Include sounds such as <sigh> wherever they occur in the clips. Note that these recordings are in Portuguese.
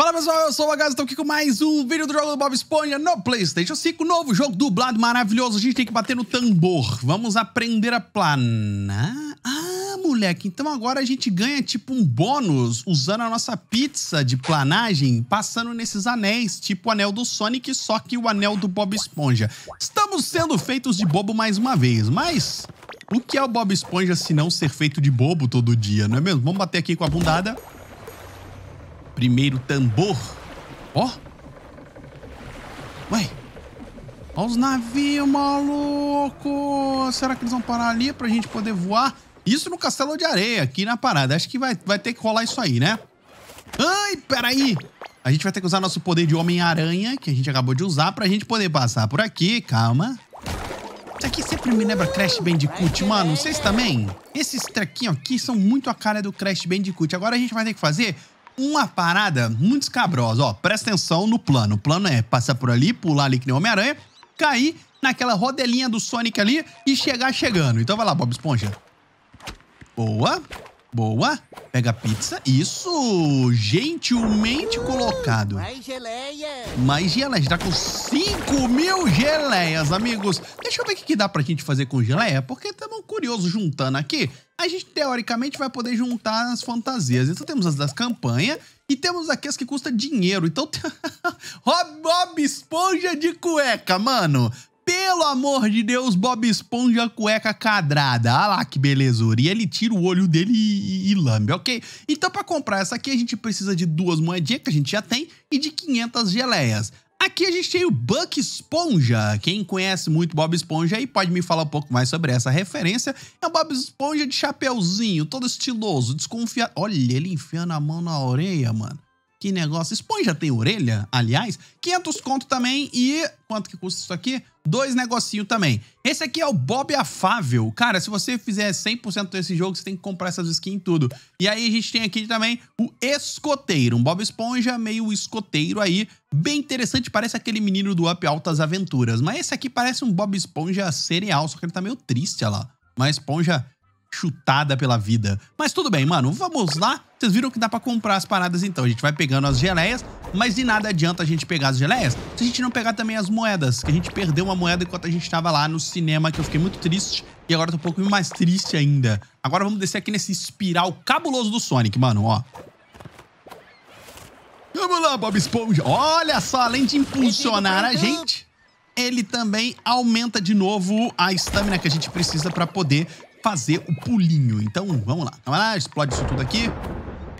Fala pessoal, eu sou o Agaz, estou aqui com mais um vídeo do jogo do Bob Esponja no Playstation 5, novo jogo dublado maravilhoso, a gente tem que bater no tambor, vamos aprender a planar, ah moleque, então agora a gente ganha tipo um bônus usando a nossa pizza de planagem, passando nesses anéis, tipo o anel do Sonic, só que o anel do Bob Esponja, estamos sendo feitos de bobo mais uma vez, mas o que é o Bob Esponja se não ser feito de bobo todo dia, não é mesmo? Vamos bater aqui com a bundada... Primeiro tambor. Ó. Ué. Olha os navios, maluco. Será que eles vão parar ali pra gente poder voar? Isso no castelo de areia, aqui na parada. Acho que vai, vai ter que rolar isso aí, né? Ai, peraí. A gente vai ter que usar nosso poder de Homem-Aranha, que a gente acabou de usar, pra gente poder passar por aqui. Calma. Isso aqui sempre me lembra Crash Bandicoot, mano. Vocês também? Esses trequinhos aqui são muito a cara do Crash Bandicoot. Agora a gente vai ter que fazer uma parada muito escabrosa. Ó, presta atenção no plano. O plano é passar por ali, pular ali que nem Homem-Aranha, cair naquela rodelinha do Sonic ali e chegar chegando. Então vai lá, Bob Esponja. Boa. Boa. Pega a pizza. Isso! Gentilmente colocado. Uh, mais geleia. Mais geleia. Tá com 5 mil geleias, amigos. Deixa eu ver o que dá pra gente fazer com geleia, porque estamos curiosos juntando aqui. A gente, teoricamente, vai poder juntar as fantasias. Então temos as das campanhas e temos aqui as que custa dinheiro. Então, <laughs> Rob, Rob Esponja de cueca, mano pelo amor de Deus, Bob Esponja cueca quadrada, Olha ah lá que belezura. E ele tira o olho dele e, e, e lambe, ok? Então, para comprar essa aqui, a gente precisa de duas moedinhas que a gente já tem e de 500 geleias. Aqui a gente tem o Buck Esponja. Quem conhece muito Bob Esponja aí pode me falar um pouco mais sobre essa referência. É o Bob Esponja de chapeuzinho, todo estiloso, desconfiado. Olha, ele enfiando a mão na orelha, mano. Que negócio. Esponja tem orelha, aliás. 500 conto também e... Quanto que custa isso aqui? Dois negocinho também. Esse aqui é o Bob Afável. Cara, se você fizer 100% desse jogo, você tem que comprar essas skins e tudo. E aí a gente tem aqui também o Escoteiro. Um Bob Esponja meio escoteiro aí. Bem interessante, parece aquele menino do Up Altas Aventuras. Mas esse aqui parece um Bob Esponja cereal, só que ele tá meio triste, olha lá. Uma esponja chutada pela vida. Mas tudo bem, mano, vamos lá. Vocês viram que dá pra comprar as paradas então. A gente vai pegando as geleias, mas de nada adianta a gente pegar as geleias se a gente não pegar também as moedas, que a gente perdeu uma moeda enquanto a gente tava lá no cinema, que eu fiquei muito triste. E agora tô um pouco mais triste ainda. Agora vamos descer aqui nesse espiral cabuloso do Sonic, mano, ó. Vamos lá, Bob Esponja. Olha só, além de impulsionar a gente, ele também aumenta de novo a estamina que a gente precisa para poder fazer o pulinho. Então, vamos lá. Vamos lá, explode isso tudo aqui.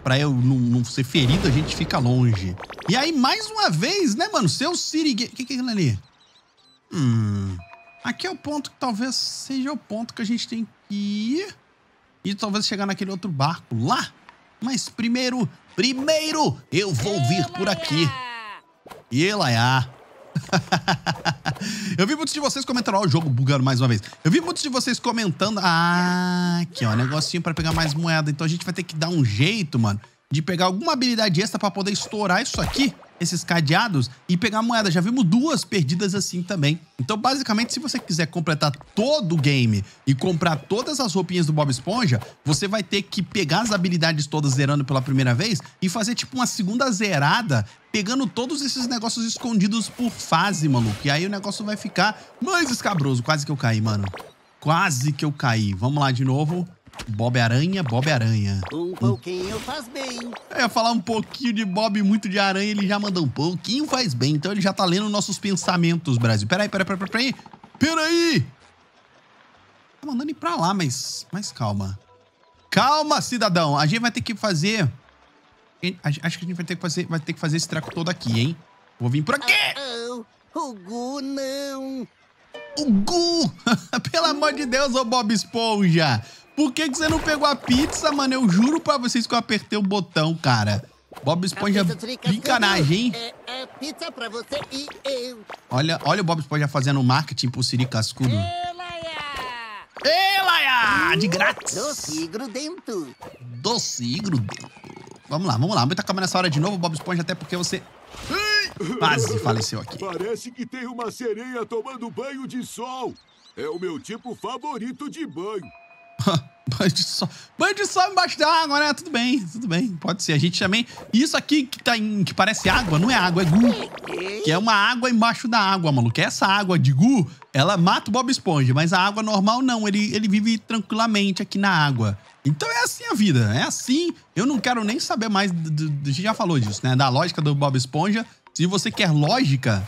Pra eu não, não ser ferido, a gente fica longe. E aí, mais uma vez, né, mano? Seu sirigueiro... O que, que é aquilo ali? Hum... Aqui é o ponto que talvez seja o ponto que a gente tem que ir. E talvez chegar naquele outro barco lá. Mas primeiro, primeiro, eu vou vir por aqui. É e lá, <laughs> Eu vi muitos de vocês comentando. Ó, o jogo bugando mais uma vez. Eu vi muitos de vocês comentando. Ah, aqui, ó. Negocinho pra pegar mais moeda. Então a gente vai ter que dar um jeito, mano, de pegar alguma habilidade extra para poder estourar isso aqui, esses cadeados, e pegar moeda. Já vimos duas perdidas assim também. Então, basicamente, se você quiser completar todo o game e comprar todas as roupinhas do Bob Esponja, você vai ter que pegar as habilidades todas zerando pela primeira vez e fazer tipo uma segunda zerada pegando todos esses negócios escondidos por fase, maluco. E aí o negócio vai ficar mais escabroso. Quase que eu caí, mano. Quase que eu caí. Vamos lá de novo. Bob Aranha, Bob Aranha. Um pouquinho faz bem. É, falar um pouquinho de Bob muito de aranha, ele já mandou um pouquinho faz bem. Então ele já tá lendo nossos pensamentos, Brasil. Peraí, peraí, peraí, peraí. Peraí! Tá mandando ir pra lá, mas, mas calma. Calma, cidadão. A gente vai ter que fazer... Acho que a gente vai ter que fazer, vai ter que fazer esse treco todo aqui, hein? Vou vir por aqui! Uh -oh. O Gu não! O Gu! <laughs> Pelo amor de Deus, ô Bob Esponja! Por que, que você não pegou a pizza, mano? Eu juro pra vocês que eu apertei o botão, cara. Bob Esponja picanagem, hein? É, é pizza pra você e eu. Olha, olha o Bob Esponja fazendo marketing pro Siri Cascudo. Ei, Laia! De grátis! Doce e grudento. Doce e grudento. Vamos lá, vamos lá. Muita tá calma nessa hora de novo, Bob Esponja, até porque você... Quase faleceu aqui. Parece que tem uma sereia tomando banho de sol. É o meu tipo favorito de banho. <laughs> Pode só, pode só embaixo da água, né? Tudo bem, tudo bem. Pode ser. A gente também... Isso aqui que, tá em, que parece água, não é água, é gu. Que é uma água embaixo da água, maluco. Essa água de gu, ela mata o Bob Esponja. Mas a água normal, não. Ele, ele vive tranquilamente aqui na água. Então é assim a vida. É assim. Eu não quero nem saber mais... a gente já falou disso, né? Da lógica do Bob Esponja. Se você quer lógica,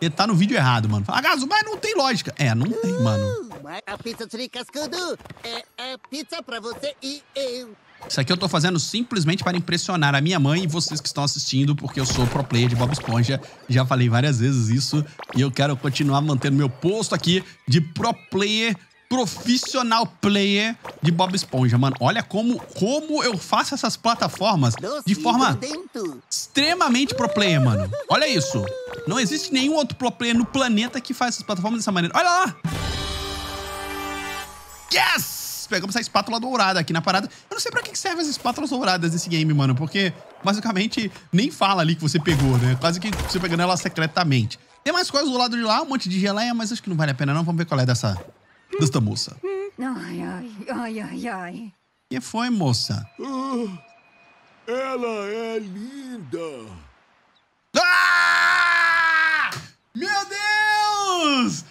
ele tá no vídeo errado, mano. Fala, Gaso, mas não tem lógica. É, não tem, mano. A pizza é a é pizza pra você e eu. Isso aqui eu tô fazendo simplesmente para impressionar a minha mãe e vocês que estão assistindo, porque eu sou pro player de Bob Esponja. Já falei várias vezes isso e eu quero continuar mantendo meu posto aqui de pro player profissional player de Bob Esponja, mano. Olha como, como eu faço essas plataformas de forma extremamente pro player, mano. Olha isso. Não existe nenhum outro pro player no planeta que faz essas plataformas dessa maneira. Olha lá! Yes! Pegamos essa espátula dourada aqui na parada. Eu não sei pra que servem as espátulas douradas desse game, mano, porque basicamente nem fala ali que você pegou, né? Quase que você pegando ela secretamente. Tem mais coisas do lado de lá, um monte de geleia, mas acho que não vale a pena não. Vamos ver qual é dessa desta moça. Ai, ai, ai, ai, ai. Que foi, moça? Uh, ela é linda. Ah! Meu Deus!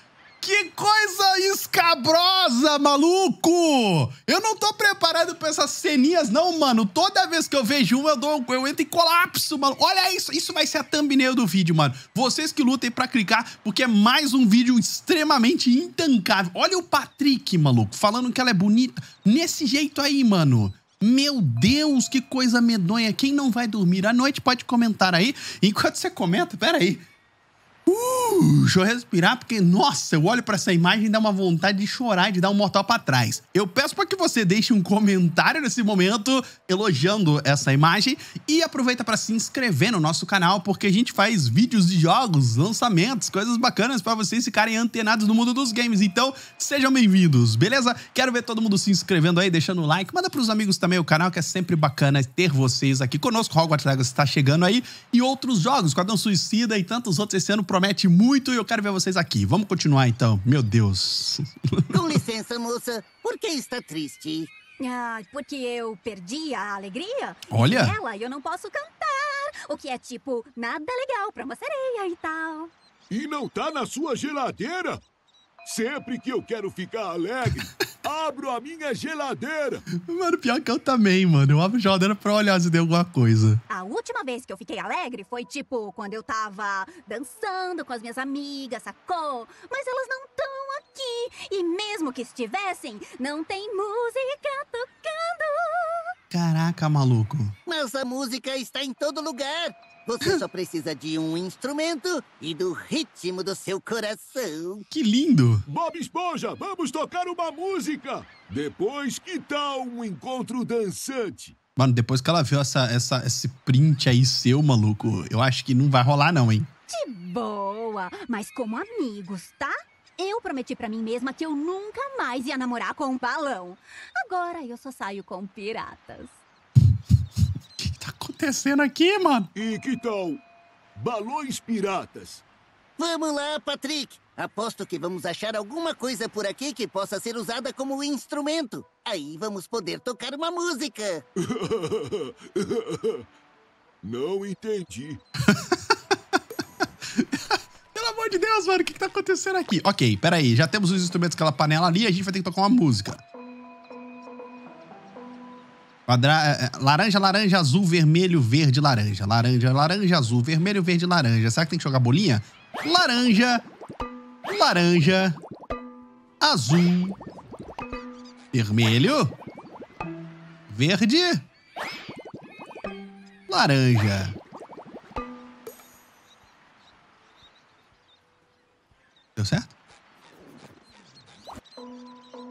que coisa escabrosa, maluco! Eu não tô preparado pra essas ceninhas, não, mano. Toda vez que eu vejo uma, eu, dou, eu entro em colapso, mano. Olha isso, isso vai ser a thumbnail do vídeo, mano. Vocês que lutem pra clicar, porque é mais um vídeo extremamente intancável. Olha o Patrick, maluco, falando que ela é bonita. Nesse jeito aí, mano. Meu Deus, que coisa medonha. Quem não vai dormir à noite pode comentar aí. Enquanto você comenta, pera aí deixa eu respirar, porque, nossa, eu olho para essa imagem e dá uma vontade de chorar, de dar um mortal para trás. Eu peço para que você deixe um comentário nesse momento elogiando essa imagem e aproveita para se inscrever no nosso canal, porque a gente faz vídeos de jogos, lançamentos, coisas bacanas para vocês ficarem antenados no mundo dos games. Então, sejam bem-vindos, beleza? Quero ver todo mundo se inscrevendo aí, deixando o like. Manda pros amigos também o canal, que é sempre bacana ter vocês aqui conosco. Hogwarts Legacy está chegando aí e outros jogos, Quadrão Suicida e tantos outros. Esse ano promete muito muito e eu quero ver vocês aqui. Vamos continuar então. Meu Deus. Com licença, moça. Por que está triste? Ah, porque eu perdi a alegria. Olha. E ela, eu não posso cantar. O que é tipo nada legal para uma sereia e tal. E não tá na sua geladeira? Sempre que eu quero ficar alegre, <laughs> Abro a minha geladeira. Mano, pior que eu também, mano. Eu abro a geladeira pra olhar se tem alguma coisa. A última vez que eu fiquei alegre foi, tipo, quando eu tava dançando com as minhas amigas, sacou? Mas elas não estão aqui. E mesmo que estivessem, não tem música tocando. Caraca, maluco. Mas a música está em todo lugar. Você só precisa de um instrumento e do ritmo do seu coração. Que lindo! Bob Esponja, vamos tocar uma música! Depois, que tal um encontro dançante? Mano, depois que ela viu essa, essa, esse print aí seu, maluco, eu acho que não vai rolar não, hein? De boa, mas como amigos, tá? Eu prometi para mim mesma que eu nunca mais ia namorar com um balão. Agora eu só saio com piratas acontecendo aqui, mano? E que tal balões piratas? Vamos lá, Patrick. Aposto que vamos achar alguma coisa por aqui que possa ser usada como instrumento. Aí vamos poder tocar uma música. <laughs> Não entendi. <laughs> Pelo amor de Deus, mano, o que, que tá acontecendo aqui? Ok, peraí, já temos os instrumentos daquela panela ali, a gente vai ter que tocar uma música. Quadra... É, é, laranja, laranja, azul, vermelho, verde, laranja. Laranja, laranja, azul, vermelho, verde, laranja. Será que tem que jogar bolinha? Laranja, laranja, azul, vermelho, verde, laranja. Deu certo?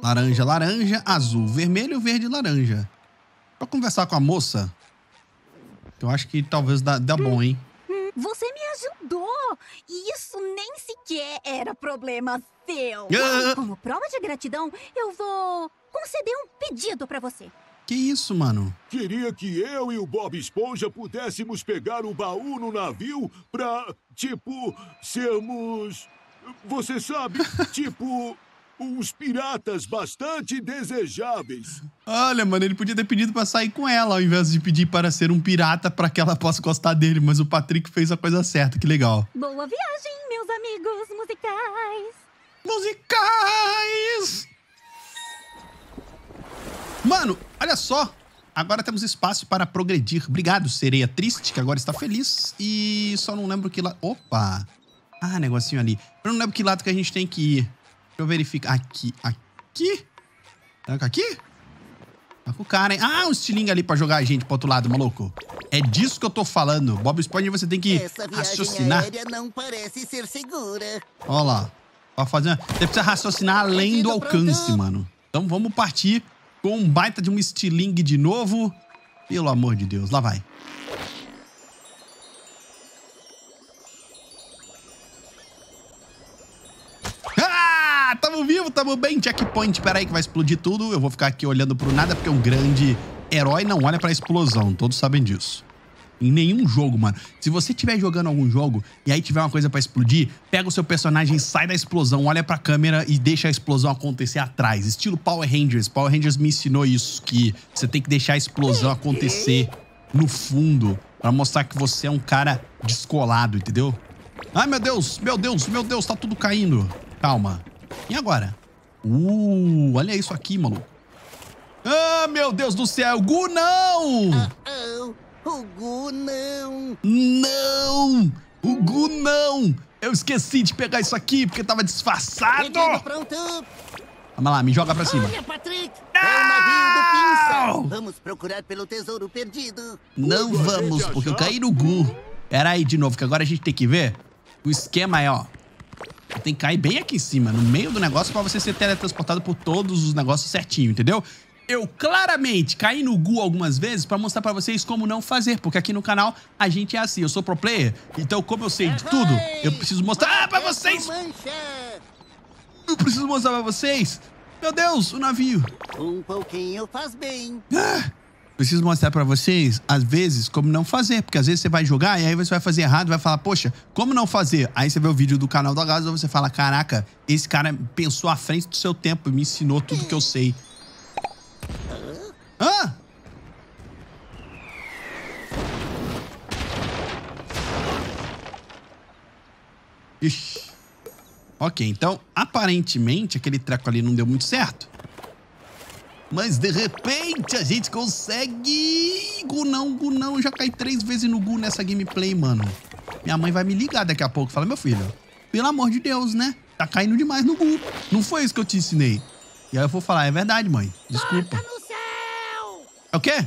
Laranja, laranja, azul, vermelho, verde, laranja conversar com a moça? Eu acho que talvez dá, dá bom, hein? Você me ajudou! E isso nem sequer era problema seu! Ah. ah, ah. Como prova de gratidão, eu vou conceder um pedido para você. Que isso, mano? Queria que eu e o Bob Esponja pudéssemos pegar o baú no navio pra, tipo, sermos. Você sabe, <laughs> tipo uns piratas bastante desejáveis. Olha, mano, ele podia ter pedido para sair com ela, ao invés de pedir para ser um pirata para que ela possa gostar dele, mas o Patrick fez a coisa certa, que legal. Boa viagem, meus amigos musicais. Musicais! Mano, olha só, Agora temos espaço para progredir. Obrigado, sereia triste, que agora está feliz. E só não lembro que lá... Opa! Ah, negocinho ali. Eu não lembro que lado que a gente tem que ir eu verificar. Aqui, aqui. Tá com aqui? Tá com o cara, hein? Ah, um estilingue ali pra jogar a gente pro outro lado, maluco. É disso que eu tô falando. Bob Esponja, você tem que Essa raciocinar. Aérea não parece ser segura. Ó lá. Pra fazer Você precisa raciocinar além do alcance, pronto. mano. Então vamos partir com um baita de um estilingue de novo. Pelo amor de Deus, lá vai. Tamo, tamo bem. Checkpoint, pera aí que vai explodir tudo. Eu vou ficar aqui olhando pro nada, porque um grande herói não olha pra explosão. Todos sabem disso. Em nenhum jogo, mano. Se você estiver jogando algum jogo e aí tiver uma coisa para explodir, pega o seu personagem, sai da explosão, olha pra câmera e deixa a explosão acontecer atrás. Estilo Power Rangers. Power Rangers me ensinou isso, que você tem que deixar a explosão acontecer no fundo para mostrar que você é um cara descolado, entendeu? Ai, meu Deus, meu Deus, meu Deus, tá tudo caindo. Calma. E agora? Uh, olha isso aqui, maluco. Ah, meu Deus do céu! Gu, não! Uh -oh. O Gu, não! Não! O Gu, não! Eu esqueci de pegar isso aqui porque tava disfarçado! Pronto! Vamos lá, me joga pra cima. Olha, Patrick! Não! É o navio do Vamos procurar pelo tesouro perdido. Não vamos, porque eu caí no Gu. Pera aí de novo, que agora a gente tem que ver. O esquema é, ó. Tem que cair bem aqui em cima, no meio do negócio, pra você ser teletransportado por todos os negócios certinho, entendeu? eu claramente caí no Gu algumas vezes para mostrar para vocês como não fazer, porque aqui no canal a gente é assim, eu sou pro player, então como eu sei de é tudo, eu preciso mostrar ah, para vocês. Eu preciso mostrar para vocês. Meu Deus, o navio. Um pouquinho faz bem. Ah! preciso mostrar para vocês, às vezes, como não fazer. Porque às vezes você vai jogar e aí você vai fazer errado, vai falar, poxa, como não fazer? Aí você vê o vídeo do canal da Gaza e você fala, caraca, esse cara pensou à frente do seu tempo e me ensinou tudo que eu sei. Hã? Ah! Ixi. Ok, então, aparentemente, aquele treco ali não deu muito certo. Mas de repente a gente consegue... Gu não, Gu não. já caí três vezes no Gu nessa gameplay, mano. Minha mãe vai me ligar daqui a pouco. Fala, meu filho, pelo amor de Deus, né? Tá caindo demais no Gu. Não foi isso que eu te ensinei. E aí eu vou falar, é verdade, mãe. Desculpa. É o quê?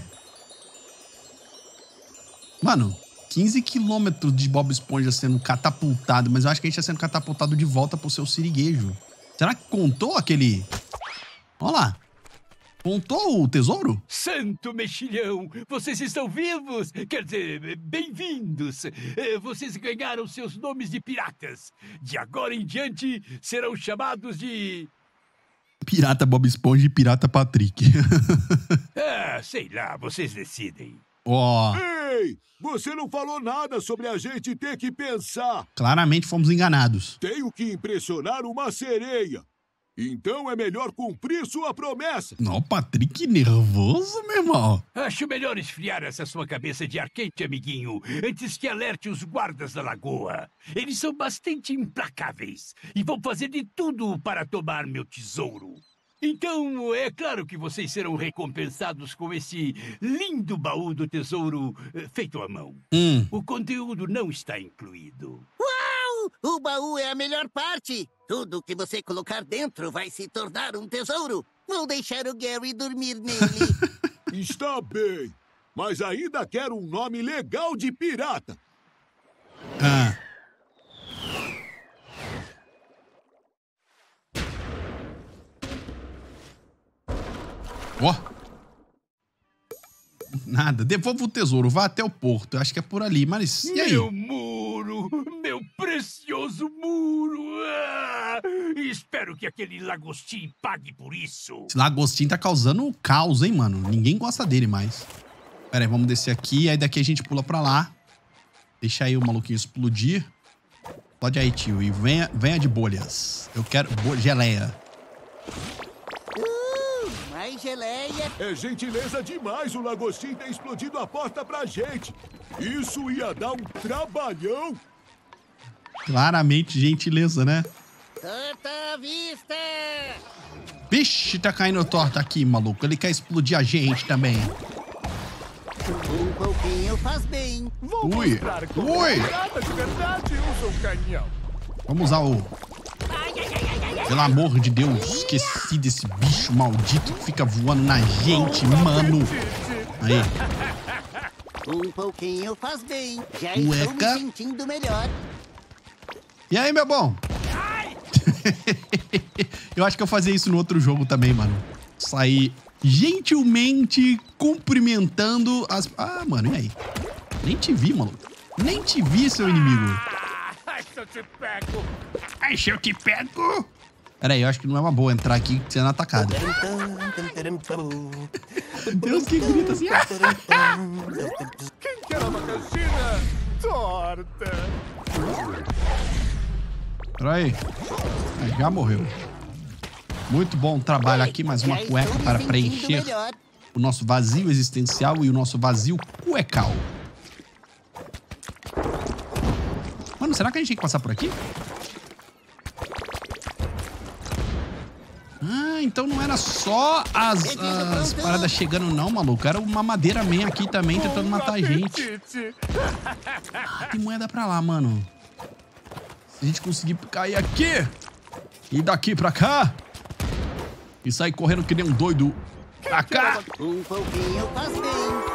Mano, 15 quilômetros de Bob Esponja sendo catapultado, mas eu acho que a gente tá sendo catapultado de volta pro seu siriguejo. Será que contou aquele... Olha lá. Pontou o tesouro? Santo mexilhão! Vocês estão vivos! Quer dizer, bem-vindos! Eh, vocês ganharam seus nomes de piratas. De agora em diante, serão chamados de. Pirata Bob Esponja e Pirata Patrick. <laughs> ah, sei lá, vocês decidem. Ó. Oh. Ei! Você não falou nada sobre a gente ter que pensar. Claramente fomos enganados. Tenho que impressionar uma sereia. Então é melhor cumprir sua promessa. Não, Patrick, nervoso, meu irmão. Acho melhor esfriar essa sua cabeça de ar quente, amiguinho, antes que alerte os guardas da lagoa. Eles são bastante implacáveis e vão fazer de tudo para tomar meu tesouro. Então, é claro que vocês serão recompensados com esse lindo baú do tesouro eh, feito à mão. Hum. O conteúdo não está incluído. Uau! O baú é a melhor parte! Tudo que você colocar dentro vai se tornar um tesouro. Vou deixar o Gary dormir nele. <laughs> Está bem, mas ainda quero um nome legal de pirata. Ah. Ó. Nada. Devolva o tesouro. Vá até o porto. Acho que é por ali, mas... E aí? Meu muro! Meu precioso muro! Ah! Espero que aquele Lagostim pague por isso! Esse Lagostim tá causando caos, hein, mano? Ninguém gosta dele mais. Pera aí, vamos descer aqui. Aí daqui a gente pula pra lá. Deixa aí o maluquinho explodir. Pode aí, tio. E venha, venha de bolhas. Eu quero... Bo geleia geleia. É gentileza demais o Lagostim ter explodido a porta pra gente. Isso ia dar um trabalhão. Claramente gentileza, né? Torta à vista! Vixe, tá caindo torta aqui, maluco. Ele quer explodir a gente também. Um pouquinho faz bem. Vou Ui. Ui. Vamos usar o pelo amor de Deus, esqueci desse bicho maldito que fica voando na gente, mano. Aí. Um pouquinho faz bem. Já Cueca. estou me sentindo melhor. E aí, meu bom? <laughs> eu acho que eu fazia isso no outro jogo também, mano. Sair gentilmente cumprimentando as... Ah, mano, e aí? Nem te vi, mano. Nem te vi, seu inimigo. Ai, ah, se eu te pego! Ai, eu te pego! Pera aí, eu acho que não é uma boa entrar aqui sendo atacado. Deus que grita assim. Quem quer uma Torta. Pera aí. Já morreu. Muito bom trabalho aqui, mais uma cueca para preencher o nosso vazio existencial e o nosso vazio cuecal. Mano, será que a gente tem que passar por aqui? então não era só as, as paradas chegando, não, maluco. Era uma madeira man aqui também tentando matar a gente. Ah, tem moeda pra lá, mano. Se a gente conseguir cair aqui e daqui pra cá e sair correndo que nem um doido pra cá.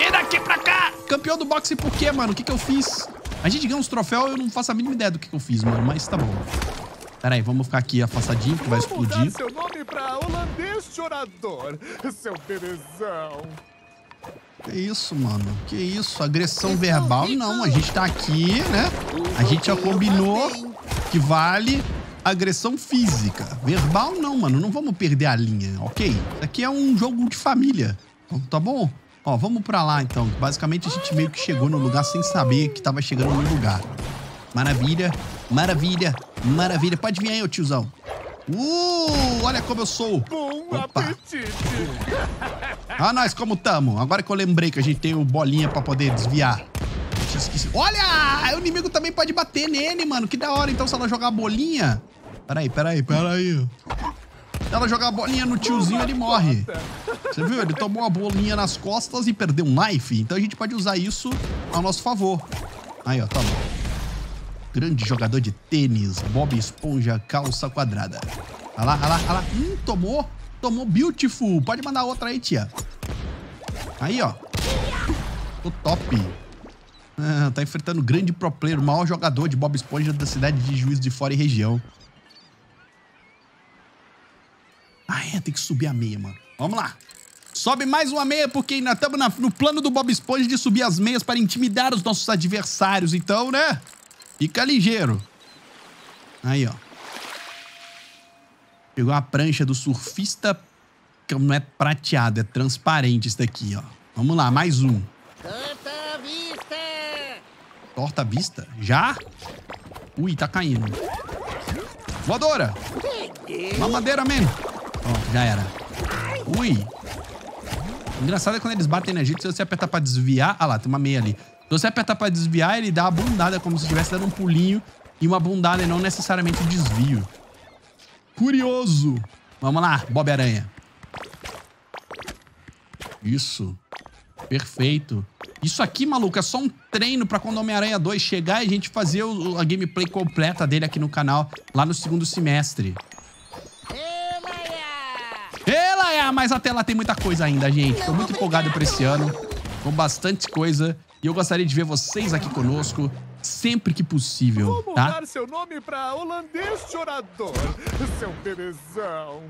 E daqui pra cá. Campeão do boxe por quê, mano? O que que eu fiz? A gente ganhou uns troféus, eu não faço a mínima ideia do que, que eu fiz, mano. Mas tá bom. Peraí, vamos ficar aqui afastadinho, que vai explodir. seu nome pra holandês chorador, seu bebezão. Que isso, mano? Que isso? Agressão que verbal? Rico. Não, a gente tá aqui, né? A gente já combinou que vale agressão física. Verbal não, mano. Não vamos perder a linha, ok? Isso aqui é um jogo de família, tá bom? Ó, vamos pra lá, então. Basicamente, a gente meio que chegou no lugar sem saber que tava chegando no lugar. Maravilha, maravilha, maravilha. Pode vir aí, ô tiozão. Uh, olha como eu sou. Bom Opa. apetite. Ah, nós como tamo. Agora que eu lembrei que a gente tem o bolinha pra poder desviar. Olha, o inimigo também pode bater nele, mano. Que da hora, então, se ela jogar a bolinha. Peraí, peraí, peraí. Se ela jogar a bolinha no tiozinho, ele morre. Você viu? Ele tomou a bolinha nas costas e perdeu um life. Então a gente pode usar isso ao nosso favor. Aí, ó, tá bom grande jogador de tênis, Bob Esponja, calça quadrada. Olha lá, olha lá, olha lá. Hum, tomou. Tomou beautiful. Pode mandar outra aí, tia. Aí, ó. Tô top. Ah, tá enfrentando o grande pro player, o maior jogador de Bob Esponja da cidade de Juiz de Fora e região. Ah, é, tem que subir a meia, mano. Vamos lá. Sobe mais uma meia, porque ainda estamos no plano do Bob Esponja de subir as meias para intimidar os nossos adversários. Então, né? Fica ligeiro. Aí, ó. Pegou a prancha do surfista, que não é prateado, é transparente isso daqui, ó. Vamos lá, mais um. Torta à vista! Torta à vista? Já? Ui, tá caindo. Voadora! Mamadeira, man! Ó, já era. Ui! Engraçado é quando eles batem na gente, se você apertar pra desviar... Ah lá, tem uma meia ali. Se você apertar pra desviar, ele dá a bundada, como se tivesse dando um pulinho e uma bundada, e não necessariamente um desvio. Curioso. Vamos lá, Bob Aranha. Isso. Perfeito. Isso aqui, maluco, é só um treino pra quando o Homem-Aranha 2 chegar e a gente fazer o, a gameplay completa dele aqui no canal, lá no segundo semestre. Ela é, é mas até lá tem muita coisa ainda, gente. Tô muito empolgado pra esse ano. Com bastante coisa. E eu gostaria de ver vocês aqui conosco sempre que possível, Vou tá? seu nome pra holandês chorador, seu bebezão.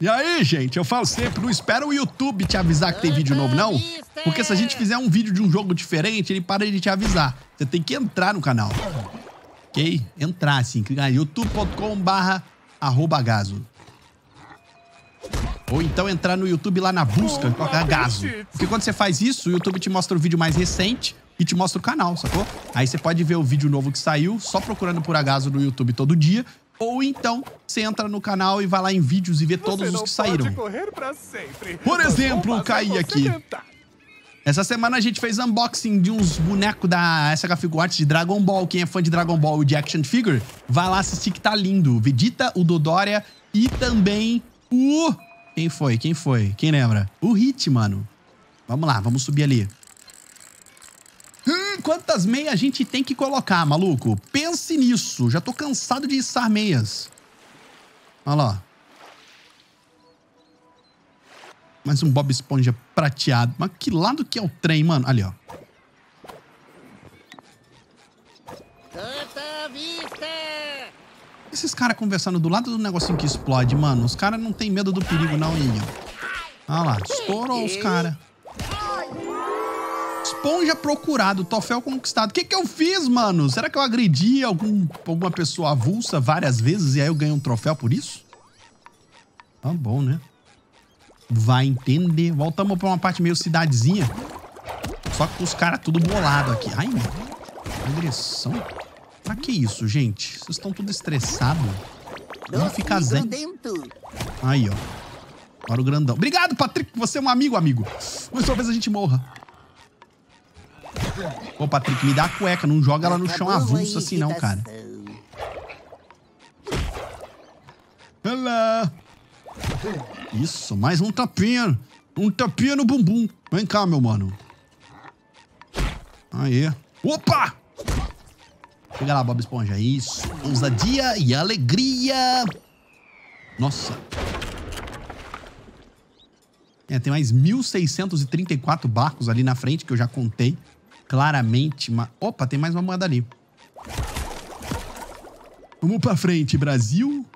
E aí, gente, eu falo sempre, não espera o YouTube te avisar que tem vídeo novo, não. Porque se a gente fizer um vídeo de um jogo diferente, ele para de te avisar. Você tem que entrar no canal. Ok? Entrar, assim. Clicar no youtube.com barra arroba gaso. Ou então entrar no YouTube lá na busca, colocar gaso. Porque quando você faz isso, o YouTube te mostra o vídeo mais recente e te mostra o canal, sacou? Aí você pode ver o vídeo novo que saiu só procurando por agaso no YouTube todo dia. Ou então, você entra no canal e vai lá em vídeos e vê todos os que saíram. Por exemplo, caí aqui. Tentar. Essa semana a gente fez unboxing de uns bonecos da SH Figuarts de Dragon Ball. Quem é fã de Dragon Ball e de Action Figure, vai lá assistir que tá lindo. Vegeta, o Dodoria e também o quem foi? Quem foi? Quem lembra? O Hit, mano. Vamos lá, vamos subir ali. Hum, quantas meias a gente tem que colocar, maluco? Pense nisso. Já tô cansado de içar meias. Olha lá. Mais um Bob Esponja prateado. Mas que lado que é o trem, mano? Ali, ó. Tanta vista! esses caras conversando do lado do negocinho que explode, mano? Os caras não tem medo do perigo, não, hein? Olha lá, estourou os caras. Esponja procurado, troféu conquistado. O que que eu fiz, mano? Será que eu agredi algum, alguma pessoa avulsa várias vezes e aí eu ganho um troféu por isso? Tá bom, né? Vai entender. Voltamos pra uma parte meio cidadezinha. Só que os caras tudo bolado aqui. Ai, mano. Agressão. Pra que isso, gente? Vocês estão tudo estressado. Vamos ficar zen. Aí, ó. Para o grandão. Obrigado, Patrick. Você é um amigo, amigo. Mas talvez a gente morra. Ô, Patrick, me dá a cueca. Não joga ela no tá chão avulso assim, não, cara. Olá. Isso, mais um tapinha. Um tapinha no bumbum. Vem cá, meu mano. Aí. Opa! Chega lá, Bob Esponja. Isso. Ousadia e alegria. Nossa. É, tem mais 1.634 barcos ali na frente, que eu já contei claramente. Mas... Opa, tem mais uma moeda ali. Vamos pra frente, Brasil.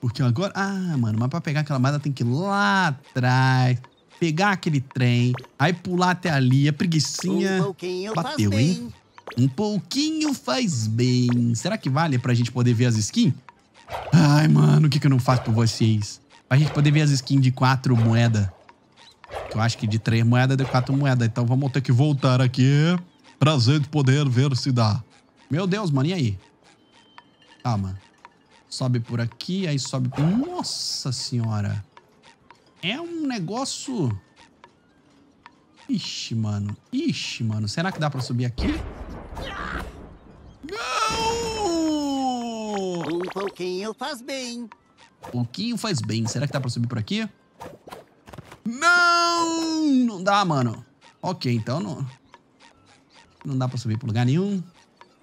Porque agora... Ah, mano, mas pra pegar aquela moeda tem que ir lá atrás pegar aquele trem, aí pular até ali, a é preguiçinha. Um bateu, hein? Um pouquinho faz bem. Será que vale pra gente poder ver as skins? Ai, mano, o que, que eu não faço por vocês? Pra gente poder ver as skins de quatro moedas. Eu acho que de três moedas de quatro moedas. Então vamos ter que voltar aqui. Prazer de poder ver se dá. Meu Deus, mano, e aí? Calma. Sobe por aqui, aí sobe... Nossa senhora. É um negócio... Ixi, mano. Ixi, mano. Será que dá pra subir aqui? pouquinho faz bem. Pouquinho faz bem. Será que dá pra subir por aqui? Não! Não dá, mano. Ok, então não... Não dá pra subir por lugar nenhum.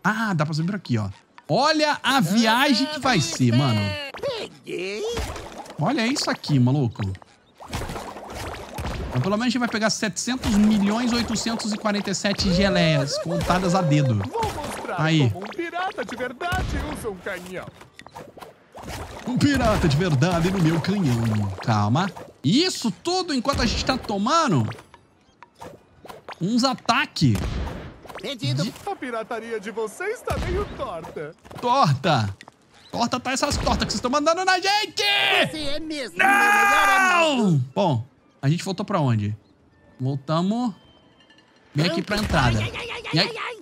Ah, dá pra subir por aqui, ó. Olha a viagem que vai ser, mano. Olha isso aqui, maluco. Então, pelo menos a gente vai pegar 700 milhões 847 geleias contadas a dedo. Aí. Como um pirata de verdade usa um canhão. Um pirata de verdade no meu canhão. Calma. Isso tudo enquanto a gente tá tomando uns ataques. Pedido. De... A pirataria de vocês tá meio torta. Torta? Torta tá essas tortas que vocês estão mandando na gente! Você é mesmo. Não! Bom, a gente voltou pra onde? Voltamos... Vem aqui pra entrada. Ai, ai, ai, ai, ai, ai.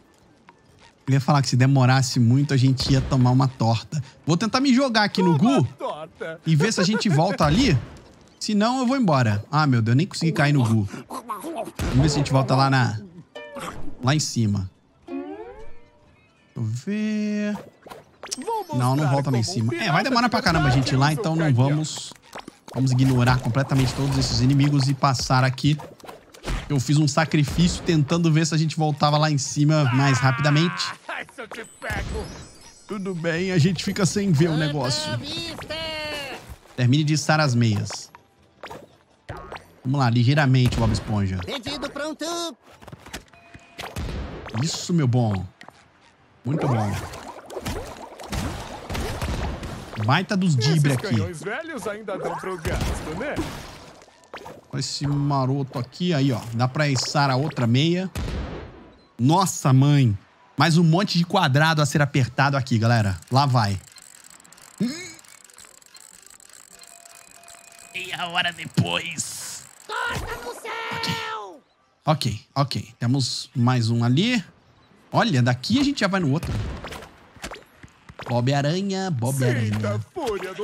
Eu ia falar que se demorasse muito, a gente ia tomar uma torta. Vou tentar me jogar aqui Toma no Gu e ver se a gente volta ali. Se não, eu vou embora. Ah, meu Deus, nem consegui cair no Gu. Vamos ver se a gente volta lá na... Lá em cima. Deixa eu ver... Não, não volta lá em cima. É, vai demorar pra caramba a gente ir lá, então não vamos... Vamos ignorar completamente todos esses inimigos e passar aqui eu fiz um sacrifício tentando ver se a gente voltava lá em cima mais rapidamente. Ah, Tudo bem, a gente fica sem ver o negócio. Termine de estar as meias. Vamos lá, ligeiramente, Bob Esponja. Isso, meu bom. Muito bom. Baita dos dibre aqui. Esses canhões velhos ainda dão pro gasto, né? com esse maroto aqui. Aí, ó. Dá pra içar a outra meia. Nossa, mãe. Mais um monte de quadrado a ser apertado aqui, galera. Lá vai. E Meia hora depois. Torta pro céu! Ok, ok. Temos mais um ali. Olha, daqui a gente já vai no outro. Bob Aranha, Bob Aranha. Sinta a fúria do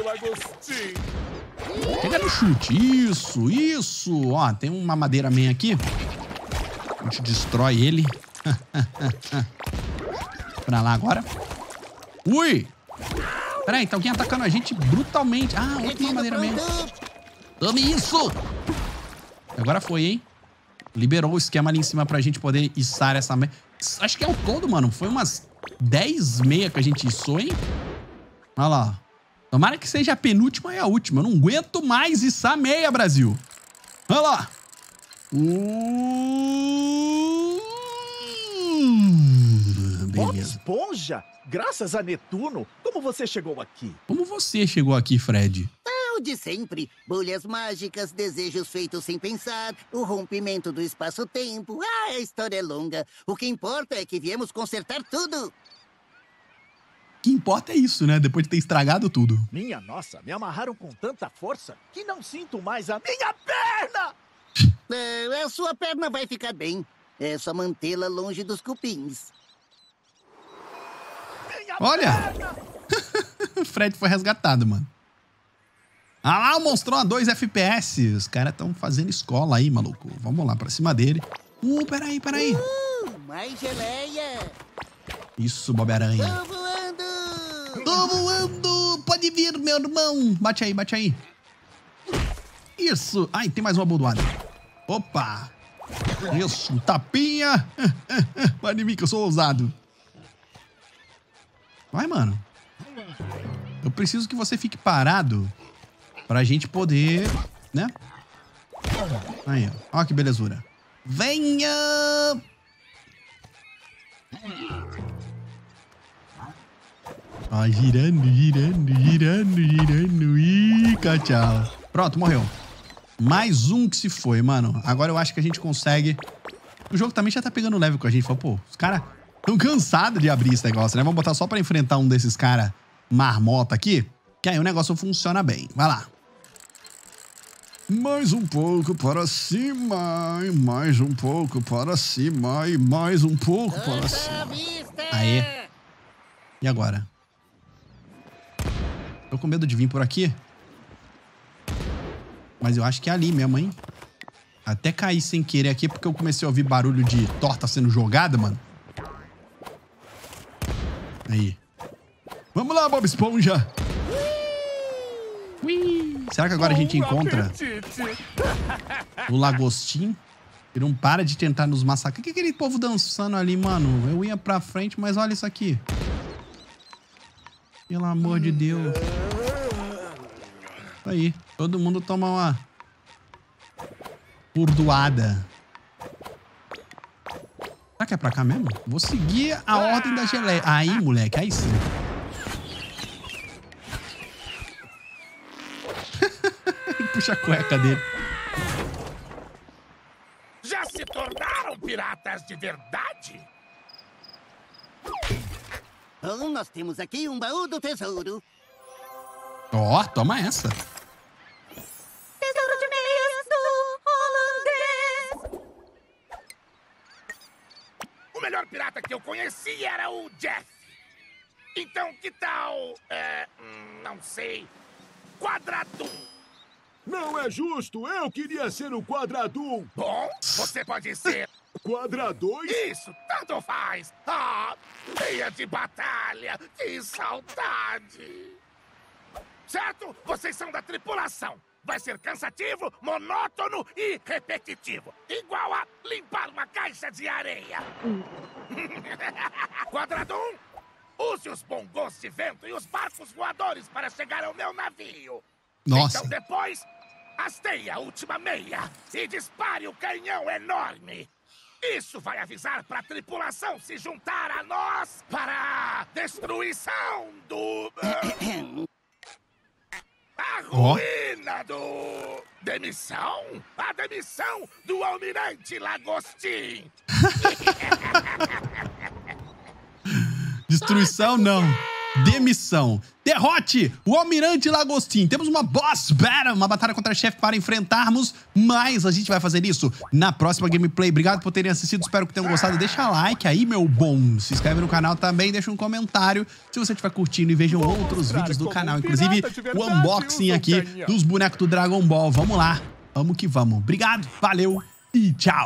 Pega no chute. Isso, isso. Ó, tem uma madeira man aqui. A gente destrói ele. <laughs> pra lá agora. Ui! Peraí, tá alguém atacando a gente brutalmente. Ah, outra madeira man. Tome isso! Agora foi, hein? Liberou o esquema ali em cima pra gente poder içar essa... Acho que é o todo, mano. Foi umas 10 meia que a gente içou, hein? Olha lá. Tomara que seja a penúltima e a última. Eu não aguento mais isso a meia, Brasil. Vamos lá. Hum, Bob Esponja, graças a Netuno, como você chegou aqui? Como você chegou aqui, Fred? o de sempre. Bolhas mágicas, desejos feitos sem pensar, o rompimento do espaço-tempo. Ah, a história é longa. O que importa é que viemos consertar tudo que importa é isso, né? Depois de ter estragado tudo. Minha nossa, me amarraram com tanta força que não sinto mais a minha perna! é, a sua perna vai ficar bem. É só mantê-la longe dos cupins. Minha Olha! <laughs> Fred foi resgatado, mano. Ah lá, o Monstrão a 2 FPS. Os caras estão fazendo escola aí, maluco. Vamos lá, pra cima dele. Uh, peraí, peraí. Uh, mais geleia. Isso, Bob Aranha. Vamos Tô voando! Pode vir, meu irmão! Bate aí, bate aí. Isso! Ai, tem mais uma bordoada. Opa! Isso, um tapinha. Vai <laughs> vir, mim que eu sou ousado. Vai, mano. Eu preciso que você fique parado pra gente poder, né? Aí, ó. Olha que belezura. Venha! Ó, ah, girando, girando, girando, girando. Ih, tchau. Pronto, morreu. Mais um que se foi, mano. Agora eu acho que a gente consegue... O jogo também já tá pegando leve com a gente. Fala, pô, os caras tão cansados de abrir esse negócio, né? Vamos botar só pra enfrentar um desses caras marmota aqui. Que aí o negócio funciona bem. Vai lá. Mais um pouco para cima, e mais um pouco para cima, e mais um pouco para cima. Aí. E agora? Tô com medo de vir por aqui. Mas eu acho que é ali mesmo, hein? Até caí sem querer aqui porque eu comecei a ouvir barulho de torta sendo jogada, mano. Aí. Vamos lá, Bob Esponja. Será que agora a gente encontra o lagostim? Ele não para de tentar nos massacrar. O que é aquele povo dançando ali, mano? Eu ia pra frente, mas olha isso aqui. Pelo amor de Deus. Aí, todo mundo toma uma burdoada. Será que é pra cá mesmo? Vou seguir a ordem da geleia. Aí, moleque, aí sim. <laughs> Puxa a cueca dele. Já se tornaram piratas de verdade? Então, nós temos aqui um baú do tesouro. Ó, oh, toma essa. Tesouro de meias do holandês. O melhor pirata que eu conheci era o Jeff. Então, que tal... É, hum, não sei... Quadradum. Não é justo! Eu queria ser o Quadradum! Bom, você pode ser Esquadra 2? Isso, tanto faz! Ah, meia de batalha! Que saudade! Certo? Vocês são da tripulação. Vai ser cansativo, monótono e repetitivo. Igual a limpar uma caixa de areia. <laughs> Quadradum, use os bongos de vento e os barcos voadores para chegar ao meu navio. Nossa. Então depois, asteia a última meia e dispare o canhão enorme. Isso vai avisar pra tripulação se juntar a nós para a destruição do. <clears throat> a ruína do. Demissão? A demissão do Almirante Lagostim! <laughs> destruição não, demissão derrote o Almirante Lagostim. Temos uma boss battle, uma batalha contra chefe para enfrentarmos, mas a gente vai fazer isso na próxima gameplay. Obrigado por terem assistido, espero que tenham gostado. Deixa like aí, meu bom. Se inscreve no canal também, deixa um comentário se você estiver curtindo e vejam outros vídeos do canal. Inclusive, o unboxing aqui dos bonecos do Dragon Ball. Vamos lá, vamos que vamos. Obrigado, valeu e tchau.